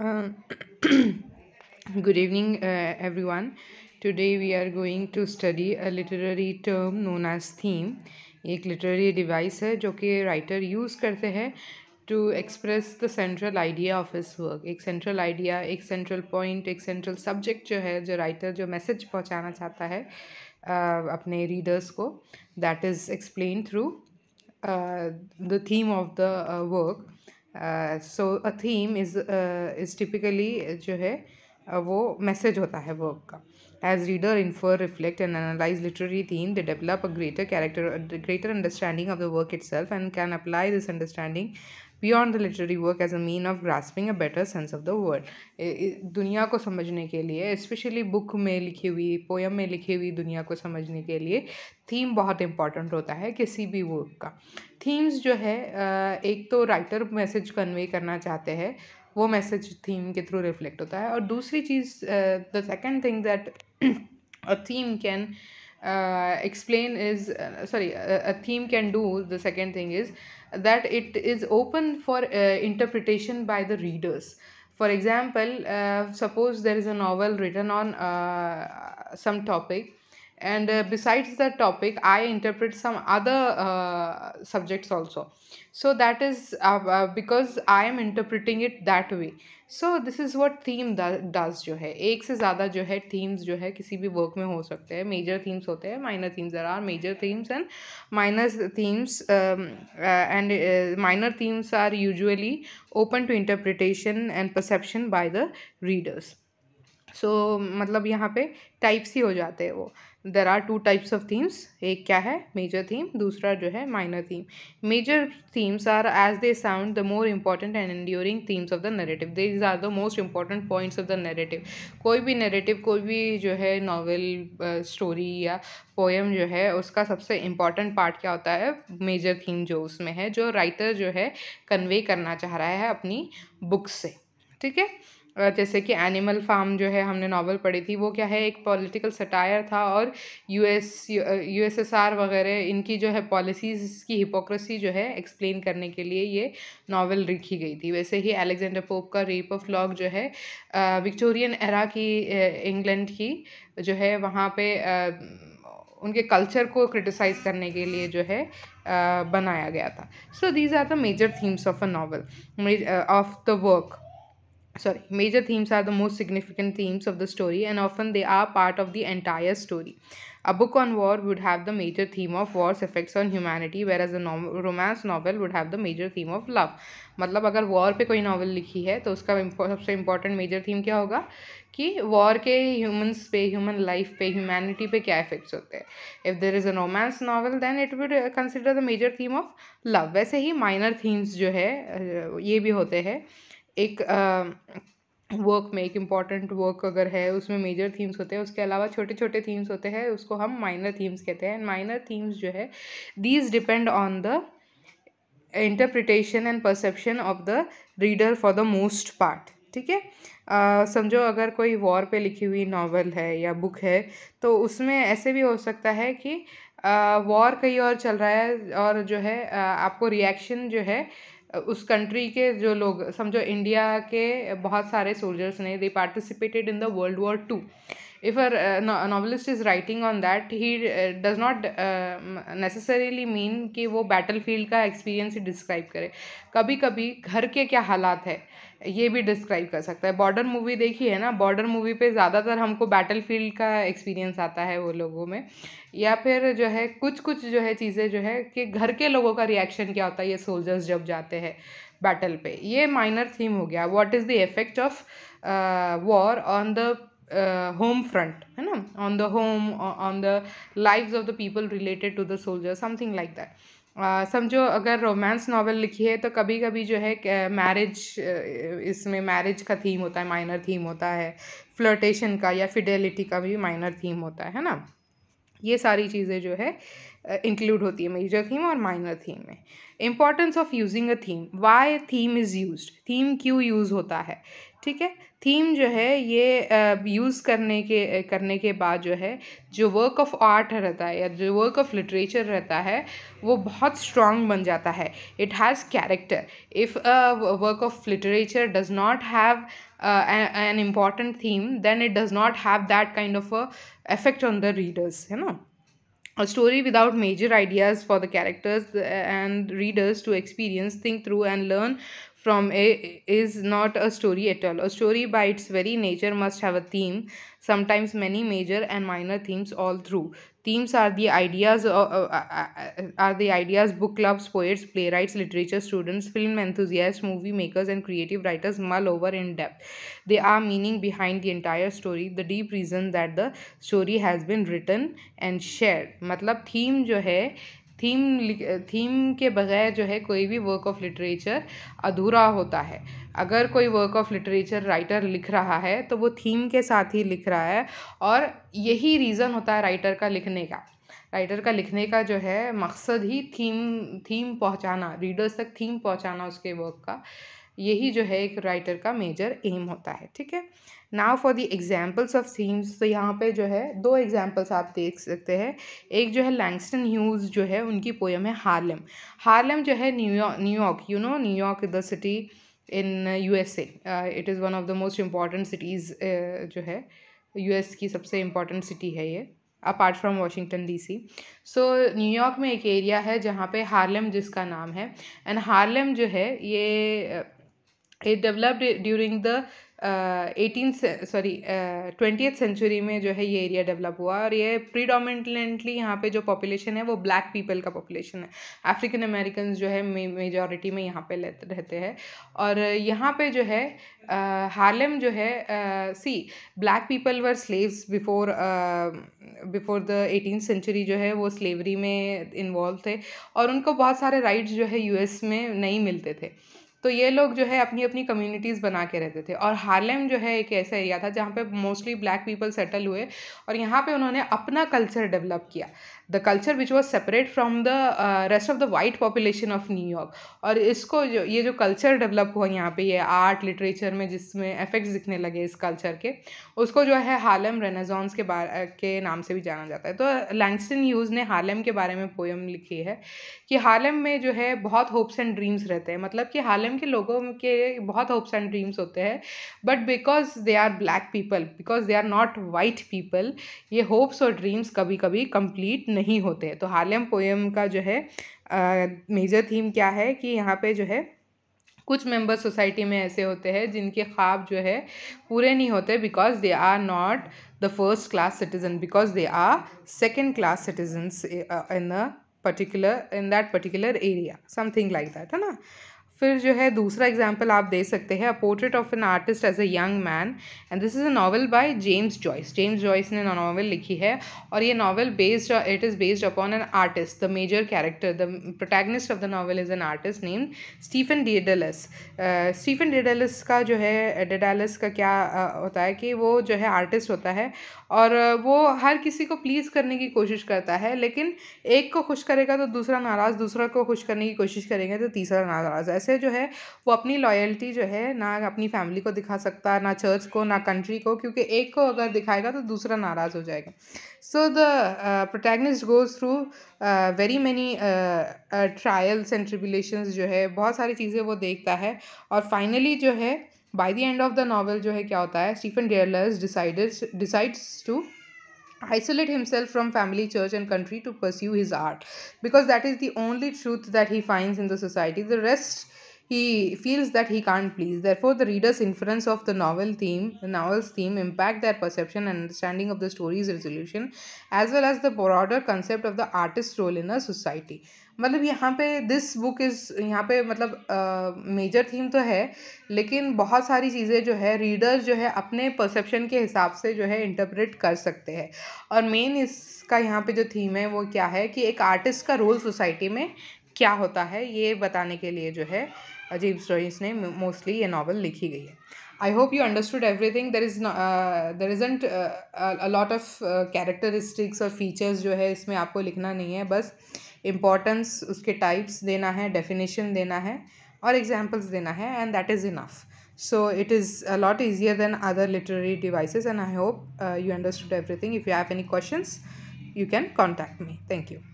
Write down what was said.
Um, good evening uh, everyone today we are going to study a literary term known as theme एक literary device है जो कि writer use करते हैं to express the central idea of his work एक central idea एक central point एक central subject जो है जो राइटर जो मैसेज पहुंचाना चाहता है uh, अपने रीडर्स को that is explain through the theme of the work so a theme is is typically जो है uh, वो मैसेज होता है वर्क का as reader infer reflect and analyse literary theme they develop a greater character greater understanding of the work itself and can apply this understanding beyond the literary work as a mean of grasping a better sense of the world दुनिया को समझने के लिए specially book में लिखी हुई poem में लिखी हुई दुनिया को समझने के लिए थीम बहुत इंपॉर्टेंट होता है किसी भी वर्क का थीम्स जो है एक तो राइटर मैसेज कन्वे करना चाहते हैं वो मैसेज थीम के थ्रू रिफ्लेक्ट होता है और दूसरी चीज़ the second thing that a theme can explain is sorry a theme can do the second thing is that it is open for uh, interpretation by the readers for example uh, suppose there is a novel written on uh, some topic and uh, besides the topic i interpret some other uh, subjects also so that is uh, uh because i am interpreting it that way so this is what theme does जो है एक से ज़्यादा जो है themes जो है किसी भी वर्क में हो सकते हैं मेजर थीम्स होते हैं minor themes there are major themes and minor themes and minor themes are usually open to interpretation and perception by the readers so मतलब यहाँ पे टाइप्स ही हो जाते हैं वो there are two types of themes एक क्या है मेजर थीम दूसरा जो है minor theme major themes are as they sound the more important and enduring themes of the they these are the most important points of the narrative कोई भी narrative कोई भी जो है नॉवल स्टोरी या पोएम जो है उसका सबसे इम्पॉर्टेंट पार्ट क्या होता है मेजर थीम जो उसमें है जो राइटर जो है कन्वे करना चाह रहा है अपनी बुक्स से ठीक है जैसे कि एनिमल फार्म जो है हमने नावल पढ़ी थी वो क्या है एक पॉलिटिकल सटायर था और यूएस यूएसएसआर वगैरह इनकी जो है पॉलिसीज़ की हिपोक्रेसी जो है एक्सप्लेन करने के लिए ये नावल लिखी गई थी वैसे ही अलेक्जेंडर पोप का रेप ऑफ लॉग जो है विक्टोरियन एरा की इंग्लैंड की जो है वहाँ पे उनके कल्चर को क्रिटिसाइज़ करने के लिए जो है बनाया गया था so these are the major themes of a novel of the work sorry major themes are the most significant themes of the story and often they are part of the entire story a book on war would have the major theme of war's effects on humanity whereas a romance novel would have the major theme of love मतलब अगर war पे कोई novel लिखी है तो उसका सबसे important major theme क्या होगा कि वॉर के ह्यूमंस पे ह्यूमन लाइफ पे ह्यूमैनिटी पे क्या इफेक्ट्स होते हैं if there is a romance novel then it would consider the major theme of love वैसे ही माइनर थीम्स जो है ये भी होते हैं एक वर्क में एक इम्पॉर्टेंट वर्क अगर है उसमें मेजर थीम्स होते हैं उसके अलावा छोटे छोटे थीम्स होते हैं उसको हम माइनर थीम्स कहते हैं माइनर थीम्स जो है these depend on the interpretation and perception of the reader for the most part ठीक है समझो अगर कोई वॉर पे लिखी हुई नावल है या बुक है तो उसमें ऐसे भी हो सकता है कि वॉर कहीं और चल रहा है और जो है uh, आपको रिएक्शन जो है उस कंट्री के जो लोग समझो इंडिया के बहुत सारे सोल्जर्स ने they participated in the world war two if a, uh, no, a novelist is writing on that he uh, does not um, necessarily mean कि वो बैटल फील्ड का एक्सपीरियंस ही डिस्क्राइब करे कभी कभी घर के क्या हालात है ये भी डिस्क्राइब कर सकता है बॉर्डर मूवी देखी है ना बॉर्डर मूवी पे ज़्यादातर हमको बैटल फील्ड का एक्सपीरियंस आता है वो लोगों में या फिर जो है कुछ कुछ जो है चीज़ें जो है कि घर के लोगों का रिएक्शन क्या होता है ये सोल्जर्स जब जाते हैं बैटल पे ये माइनर थीम हो गया what is the effect of war on the home uh, front है ना on the home on the life of the people related to the soldier something like that समझो अगर रोमांस नावल लिखी है तो कभी कभी जो है मैरिज uh, इसमें मैरिज का थीम होता है माइनर थीम होता है फ्लोटेशन का या फिडेलिटी का भी माइनर थीम होता है ना ये सारी चीज़ें जो है इंक्लूड uh, होती है मेजर थीम और माइनर थीम में importance of using a theme why theme is use theme क्यों यूज़ होता है ठीक है थीम जो है ये यूज़ करने के करने के बाद जो है जो वर्क ऑफ आर्ट रहता है या जो वर्क ऑफ लिटरेचर रहता है वो बहुत स्ट्रांग बन जाता है it has character if work of literature does not have an important theme then it does not have that kind of effect on the readers है ना a story without major ideas for the characters uh, and readers to experience think through and learn from a, is not a story at all. A story by its very nature must have a theme, sometimes many major and minor themes all through. Themes are the ideas uh uh, uh, uh, are the ideas book clubs, poets, playwrights, literature students, film enthusiasts, movie makers, and creative writers mull over in depth. They are meaning behind the entire story, the deep reason that the story has been written and shared. मतलब theme जो है theme theme के बगैर जो है कोई भी work of literature अधूरा होता है अगर कोई वर्क ऑफ लिटरेचर राइटर लिख रहा है तो वो थीम के साथ ही लिख रहा है और यही रीज़न होता है राइटर का लिखने का राइटर का लिखने का जो है मकसद ही थीम थीम पहुंचाना रीडर्स तक थीम पहुंचाना उसके वर्क का यही जो है एक राइटर का मेजर एम होता है ठीक है now for the examples of themes तो यहाँ पे जो है दो एग्जाम्पल्स आप देख सकते हैं एक जो है लैंगस्टन ह्यूज जो है उनकी पोएम है हार्लम हार्लम जो है New York New York you know New York the city in U S A it is one of the most important cities जो है यू एस की सबसे इम्पॉर्टेंट सिटी है ये apart from Washington C so New York में एक एरिया है जहाँ पे हार्लम जिसका नाम है एंड हार्लम जो है ये ये developed during the eighteen sorry twentieth century में जो है ये एरिया डेवलप हुआ और ये प्रीडोमिनेंटली यहाँ पे जो पॉपुलेशन है वो ब्लैक पीपल का पॉपुलेशन है अफ्रीकन अमेरिकन जो है मेजॉरिटी में यहाँ पे रहते हैं और यहाँ पे जो है हार्लेम uh, जो है see black people were slaves before before the eighteen century जो है वो स्लेवरी में इन्वॉल्व थे और उनको बहुत सारे राइट्स जो है यूएस में नहीं मिलते थे तो ये लोग जो है अपनी अपनी कम्युनिटीज़ बना के रहते थे और हार्लेम जो है एक ऐसा एरिया था जहाँ पे मोस्टली ब्लैक पीपल सेटल हुए और यहाँ पे उन्होंने अपना कल्चर डेवलप किया the culture which was separate from the rest of the white population of New York और इसको जो ये जो कल्चर डेवलप हुआ यहाँ पे ये आर्ट लिटरेचर में जिसमें इफेक्ट्स दिखने लगे इस कल्चर के उसको जो है हालम रेनाजॉन्स के बारे के नाम से भी जाना जाता है तो लैंगस्टन यूज़ ने हालम के बारे में पोएम लिखी है कि हालम में जो है बहुत होप्स एंड ड्रीम्स रहते हैं मतलब कि हालम के लोगों के बहुत होप्स एंड ड्रीम्स होते हैं but because they are black people because they are not white people ये होप्स और ड्रीम्स कभी कभी कंप्लीट नहीं होते हैं तो हार्लेम पोएम का जो है मेजर थीम क्या है कि यहाँ पे जो है कुछ मेंबर सोसाइटी में ऐसे होते हैं जिनके ख्वाब जो है पूरे नहीं होते because they are not the first class citizen because they are second class citizens in a particular in that particular area something like that है ना फिर जो है दूसरा एग्जाम्पल आप दे सकते हैं a portrait of an artist as a young man and this is a novel by James Joyce James Joyce ने नावल लिखी है और ये novel based it is based upon an artist the major character the protagonist of the novel is an artist name Stephen Dedalus Stephen Dedalus का जो है Dedalus का क्या uh, होता है कि वो जो है आर्टिस्ट होता है और uh, वो हर किसी को प्लीज़ करने की कोशिश करता है लेकिन एक को खुश करेगा तो दूसरा नाराज़ दूसरा को खुश करने की कोशिश करेंगे तो तीसरा नाराज़ ऐसे कैसे जो है वो अपनी लॉयल्टी जो है ना अपनी फैमिली को दिखा सकता ना चर्च को ना कंट्री को क्योंकि एक को अगर दिखाएगा तो दूसरा नाराज़ हो जाएगा so the protagonist goes through very many trials and tribulation जो है बहुत सारी चीज़ें वो देखता है और फाइनली जो है by the end of the novel जो है क्या होता है Stephen Dedalus decide decides to isolate himself from family, church, and country to pursue his art because that is the only truth that he finds in the society. The rest he feels that he can't please. Therefore, the reader's inference of the novel theme, the novel's theme, impact their perception and understanding of the story's resolution, as well as the broader concept of the artist's role in a society. मतलब यहाँ पे this book is यहाँ पे मतलब major uh, theme तो है लेकिन बहुत सारी चीज़ें जो है रीडर्स जो है अपने परसेप्शन के हिसाब से जो है इंटरप्रेट कर सकते हैं और मेन इसका यहाँ पे जो थीम है वो क्या है कि एक आर्टिस्ट का रोल सोसाइटी में क्या होता है ये बताने के लिए जो है अजीब स्टोरीज ने मोस्टली ये नावल लिखी गई है I hope you understood everything there is there isn't a lot of characteristics और फीचर्स जो है इसमें आपको लिखना नहीं है बस uh, इम्पॉर्टेंस उसके टाइप्स देना है डेफिनेशन देना है और एग्जाम्पल्स देना है and that is enough so it is a lot easier than other literary device and I hope you understood everything if you have any question you can contact me thank you